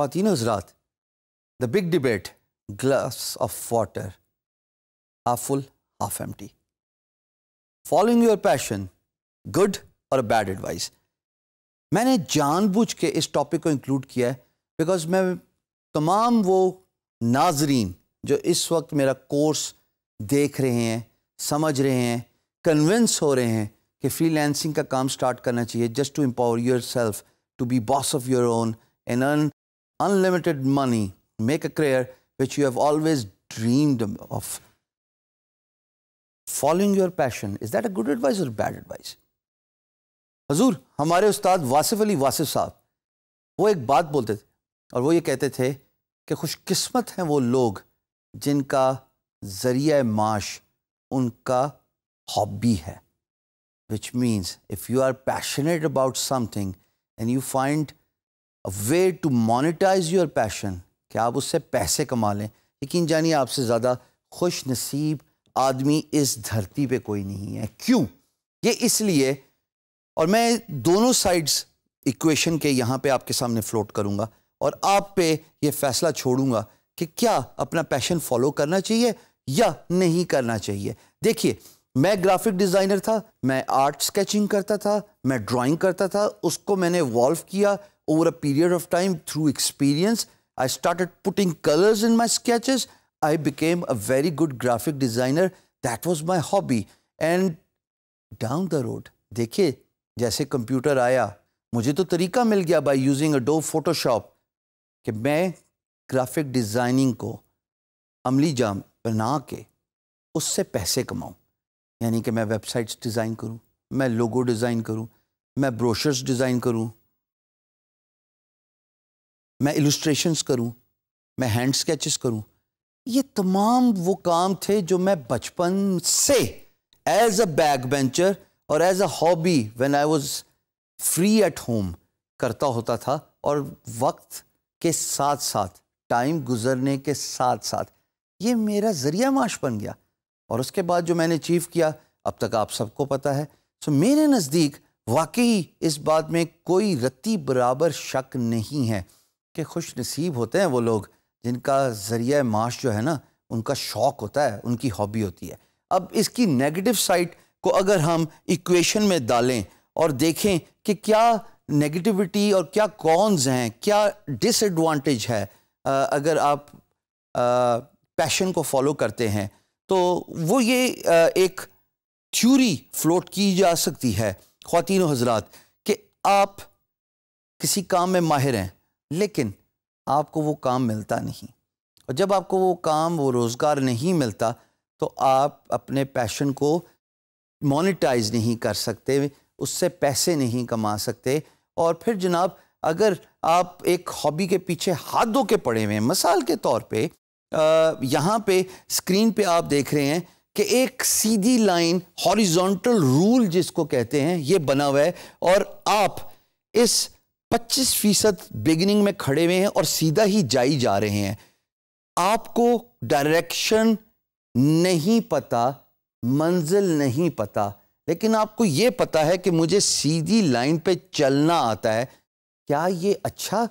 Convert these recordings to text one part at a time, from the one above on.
खातिन हजरात the big debate glass of water half full half टी फॉलोइंग योर पैशन गुड और bad advice मैंने जानबूझ के इस टॉपिक को इंक्लूड किया है बिकॉज मैं तमाम वो नाजरीन जो इस वक्त मेरा कोर्स देख रहे हैं समझ रहे हैं कन्विंस हो रहे हैं कि फ्रीलैंसिंग का काम स्टार्ट करना चाहिए just to empower yourself to be boss of your own and earn unlimited money make a career which you have always dreamed of following your passion is that a good advice और bad advice हजूर हमारे उस्ताद वासिफ अली वासिफ साहब वो एक बात बोलते थे और वो ये कहते थे कि खुशकस्मत हैं वो लोग जिनका ज़रिया माश उनका हॉबी है which means if you are passionate about something and you find a way to monetize your passion कि आप उससे पैसे कमा लें यकीन जानिए आपसे ज़्यादा खुश नसीब आदमी इस धरती पे कोई नहीं है क्यों ये इसलिए और मैं दोनों साइड्स इक्वेशन के यहाँ पे आपके सामने फ्लोट करूँगा और आप पे ये फैसला छोड़ूंगा कि क्या अपना पैशन फॉलो करना चाहिए या नहीं करना चाहिए देखिए मैं ग्राफिक डिज़ाइनर था मैं आर्ट स्केचिंग करता था मैं ड्राइंग करता था उसको मैंने वॉल्व किया over a period of time through experience I started putting colours in my sketches I became a very good graphic designer that was my hobby and down the road देखिए जैसे कंप्यूटर आया मुझे तो तरीका मिल गया by using Adobe Photoshop कि मैं ग्राफिक डिज़ाइनिंग को अमली जाम बना के उससे पैसे कमाऊँ यानी कि मैं वेबसाइट्स डिज़ाइन करूँ मैं लोगो डिज़ाइन करूँ मैं ब्रोशर्स डिज़ाइन करूँ मैं इलस्ट्रेशंस करूँ मैं हैंड स्केचेस करूँ ये तमाम वो काम थे जो मैं बचपन से एज अ बैक बेंचर और as a hobby when I was free at home करता होता था और वक्त के साथ साथ टाइम गुजरने के साथ साथ ये मेरा ज़रिया माश बन गया और उसके बाद जो मैंने अचीव किया अब तक आप सबको पता है सो मेरे नज़दीक वाकई इस बात में कोई रत्ती बराबर शक नहीं है कि खुश नसीब होते हैं वो लोग जिनका ज़रिया माश जो है ना उनका शौक़ होता है उनकी हॉबी होती है अब इसकी नेगेटिव साइड को अगर हम इक्वेशन में डालें और देखें कि क्या नेगेटिविटी और क्या कॉन्स हैं क्या डिसएडवांटेज है आ, अगर आप पैशन को फॉलो करते हैं तो वो ये आ, एक थ्यूरी फ्लोट की जा सकती है ख़वान हजरात कि आप किसी काम में माहिर हैं लेकिन आपको वो काम मिलता नहीं और जब आपको वो काम वो रोज़गार नहीं मिलता तो आप अपने पैशन को मोनिटाइज नहीं कर सकते उससे पैसे नहीं कमा सकते और फिर जनाब अगर आप एक हॉबी के पीछे हाथ धो के पड़े हुए हैं मिसाल के तौर पे यहाँ पे स्क्रीन पे आप देख रहे हैं कि एक सीधी लाइन हॉरिजॉन्टल रूल जिसको कहते हैं ये बना हुआ है और आप इस 25 फीसद बिगिनिंग में खड़े हुए हैं और सीधा ही जाई जा रहे हैं आपको डायरेक्शन नहीं पता मंजिल नहीं पता लेकिन आपको ये पता है कि मुझे सीधी लाइन पे चलना आता है क्या ये अच्छा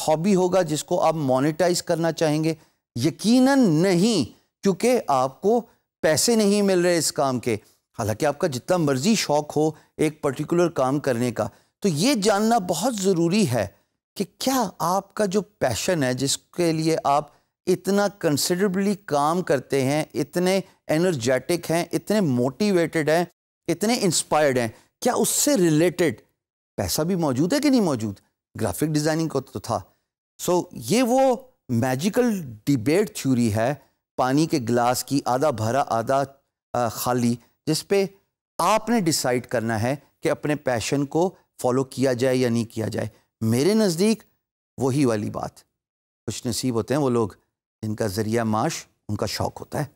हॉबी होगा जिसको आप मोनिटाइज़ करना चाहेंगे यकीनन नहीं क्योंकि आपको पैसे नहीं मिल रहे इस काम के हालांकि आपका जितना मर्जी शौक हो एक पर्टिकुलर काम करने का तो ये जानना बहुत ज़रूरी है कि क्या आपका जो पैशन है जिसके लिए आप इतना कंसिडरबली काम करते हैं इतने एनर्जेटिक हैं इतने मोटिवेटेड हैं इतने इंस्पायर्ड हैं क्या उससे रिलेटेड पैसा भी मौजूद है कि नहीं मौजूद ग्राफिक डिज़ाइनिंग को तो था सो so, ये वो मैजिकल डिबेट थ्योरी है पानी के गिलास की आधा भरा आधा खाली जिस पे आपने डिसाइड करना है कि अपने पैशन को फॉलो किया जाए या नहीं किया जाए मेरे नज़दीक वही वाली बात खुश नसीब होते हैं वो लोग जिनका ज़रिया माश उनका शौक़ होता है